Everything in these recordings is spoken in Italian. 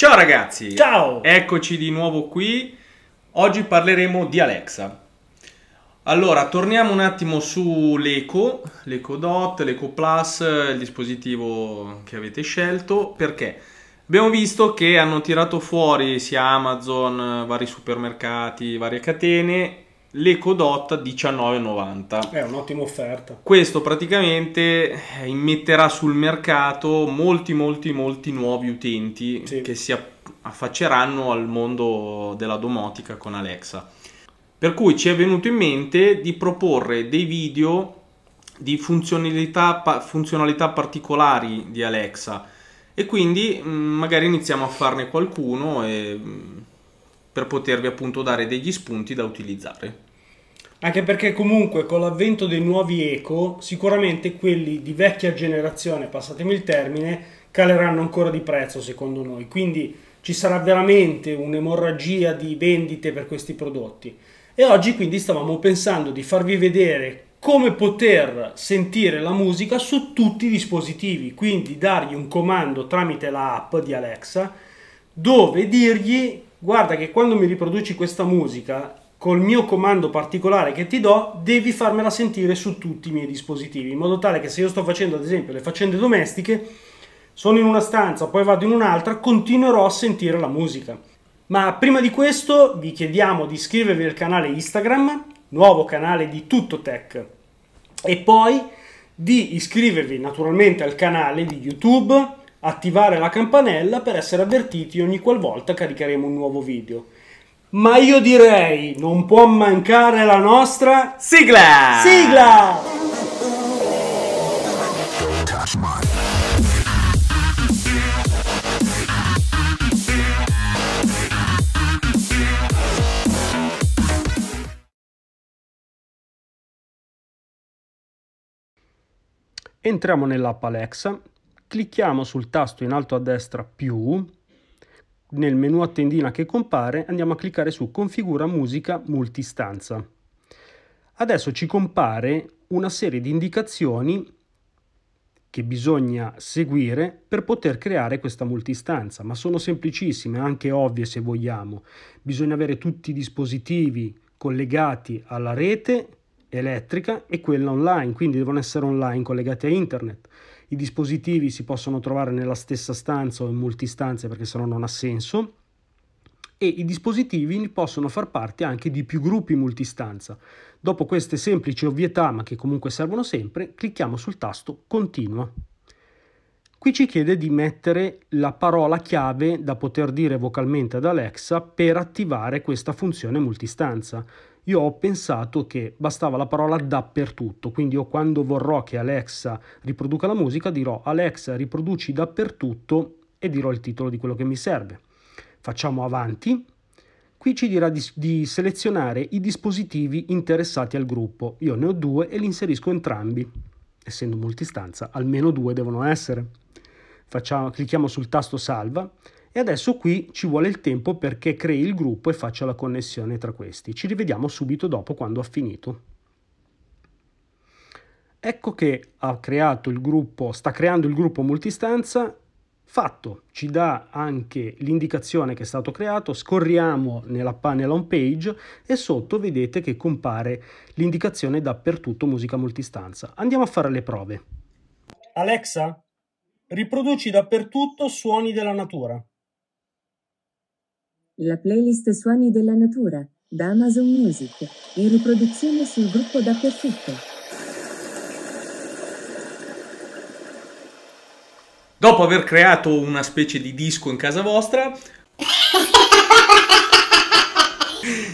Ciao ragazzi! Ciao! Eccoci di nuovo qui. Oggi parleremo di Alexa. Allora, torniamo un attimo sull'Eco, l'Eco Dot, l'Eco Plus, il dispositivo che avete scelto, perché abbiamo visto che hanno tirato fuori sia Amazon, vari supermercati, varie catene l'EcoDot a 19,90. È un'ottima offerta. Questo praticamente eh, immetterà sul mercato molti, molti, molti nuovi utenti sì. che si affacceranno al mondo della domotica con Alexa. Per cui ci è venuto in mente di proporre dei video di funzionalità, funzionalità particolari di Alexa e quindi mm, magari iniziamo a farne qualcuno e mm, per potervi appunto dare degli spunti da utilizzare. Anche perché comunque con l'avvento dei nuovi eco, sicuramente quelli di vecchia generazione, passatemi il termine, caleranno ancora di prezzo secondo noi. Quindi ci sarà veramente un'emorragia di vendite per questi prodotti. E oggi quindi stavamo pensando di farvi vedere come poter sentire la musica su tutti i dispositivi, quindi dargli un comando tramite la app di Alexa dove dirgli guarda che quando mi riproduci questa musica, col mio comando particolare che ti do, devi farmela sentire su tutti i miei dispositivi, in modo tale che se io sto facendo ad esempio le faccende domestiche, sono in una stanza, poi vado in un'altra, continuerò a sentire la musica. Ma prima di questo vi chiediamo di iscrivervi al canale Instagram, nuovo canale di Tutto Tech, e poi di iscrivervi naturalmente al canale di YouTube, attivare la campanella per essere avvertiti ogni qualvolta caricheremo un nuovo video. Ma io direi, non può mancare la nostra sigla! Sigla! Entriamo nell'app Alexa clicchiamo sul tasto in alto a destra più, nel menu a tendina che compare andiamo a cliccare su configura musica multistanza. Adesso ci compare una serie di indicazioni che bisogna seguire per poter creare questa multistanza, ma sono semplicissime, anche ovvie se vogliamo. Bisogna avere tutti i dispositivi collegati alla rete elettrica e quella online, quindi devono essere online collegati a internet. I dispositivi si possono trovare nella stessa stanza o in molti stanze perché sennò non ha senso e i dispositivi possono far parte anche di più gruppi multistanza. Dopo queste semplici ovvietà, ma che comunque servono sempre, clicchiamo sul tasto Continua. Qui ci chiede di mettere la parola chiave da poter dire vocalmente ad Alexa per attivare questa funzione multistanza. Io ho pensato che bastava la parola dappertutto, quindi io quando vorrò che Alexa riproduca la musica dirò Alexa riproduci dappertutto e dirò il titolo di quello che mi serve. Facciamo avanti. Qui ci dirà di, di selezionare i dispositivi interessati al gruppo. Io ne ho due e li inserisco entrambi essendo multistanza, almeno due devono essere. Facciamo, clicchiamo sul tasto salva e adesso qui ci vuole il tempo perché crei il gruppo e faccia la connessione tra questi. Ci rivediamo subito dopo quando ha finito. Ecco che ha creato il gruppo, sta creando il gruppo multistanza Fatto, ci dà anche l'indicazione che è stato creato, scorriamo nella panel home page e sotto vedete che compare l'indicazione dappertutto musica multistanza. Andiamo a fare le prove. Alexa, Riproduci dappertutto suoni della natura. La playlist Suoni della natura da Amazon Music in riproduzione sul gruppo dappertutto. Dopo aver creato una specie di disco in casa vostra,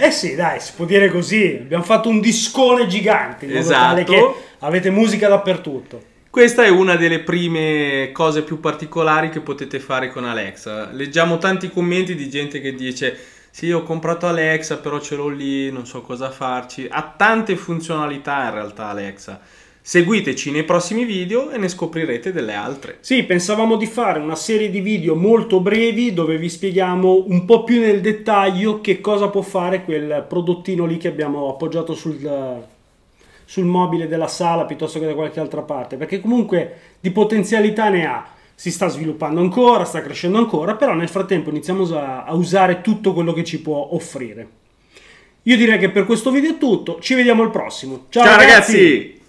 Eh sì, dai, si può dire così. Abbiamo fatto un discone gigante in modo esatto. tale che esatto. avete musica dappertutto. Questa è una delle prime cose più particolari che potete fare con Alexa. Leggiamo tanti commenti di gente che dice sì, ho comprato Alexa, però ce l'ho lì, non so cosa farci. Ha tante funzionalità in realtà Alexa. Seguiteci nei prossimi video e ne scoprirete delle altre. Sì, pensavamo di fare una serie di video molto brevi dove vi spieghiamo un po' più nel dettaglio che cosa può fare quel prodottino lì che abbiamo appoggiato sul, sul mobile della sala piuttosto che da qualche altra parte, perché comunque di potenzialità ne ha. Si sta sviluppando ancora, sta crescendo ancora, però nel frattempo iniziamo a usare tutto quello che ci può offrire. Io direi che per questo video è tutto, ci vediamo al prossimo. Ciao, Ciao ragazzi! ragazzi!